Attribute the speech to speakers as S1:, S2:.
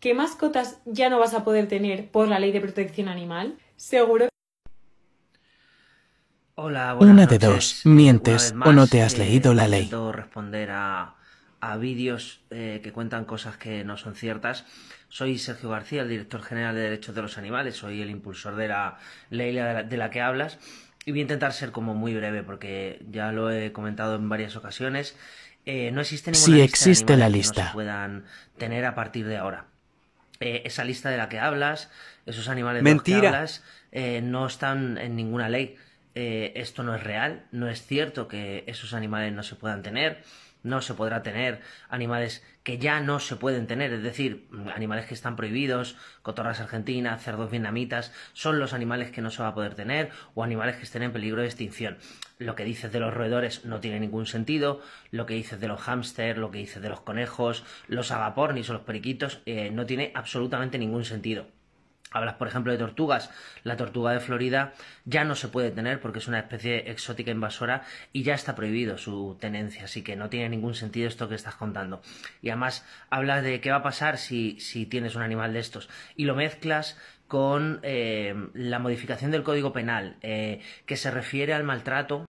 S1: ¿Qué mascotas ya no vas a poder tener por la ley de protección animal? Seguro Hola, Una de dos, mientes o no te has eh, leído la ley. responder a, a vídeos eh, que cuentan cosas que no son ciertas. Soy Sergio García, el director general de Derechos de los Animales, soy el impulsor de la ley de la, de la que hablas y voy a intentar ser como muy breve porque ya lo he comentado en varias ocasiones. Eh, no existe ninguna si lista existe la lista que puedan tener a partir de ahora. Eh, esa lista de la que hablas, esos animales de los que hablas, eh, no están en ninguna ley. Eh, esto no es real, no es cierto que esos animales no se puedan tener no se podrá tener, animales que ya no se pueden tener, es decir, animales que están prohibidos, cotorras argentinas, cerdos vietnamitas, son los animales que no se va a poder tener o animales que estén en peligro de extinción. Lo que dices de los roedores no tiene ningún sentido, lo que dices de los hámster, lo que dices de los conejos, los agapornis o los periquitos eh, no tiene absolutamente ningún sentido. Hablas, por ejemplo, de tortugas. La tortuga de Florida ya no se puede tener porque es una especie exótica invasora y ya está prohibido su tenencia, así que no tiene ningún sentido esto que estás contando. Y además hablas de qué va a pasar si, tienes un animal de estos y lo mezclas con eh, la modificación del Código Penal eh, que se refiere al maltrato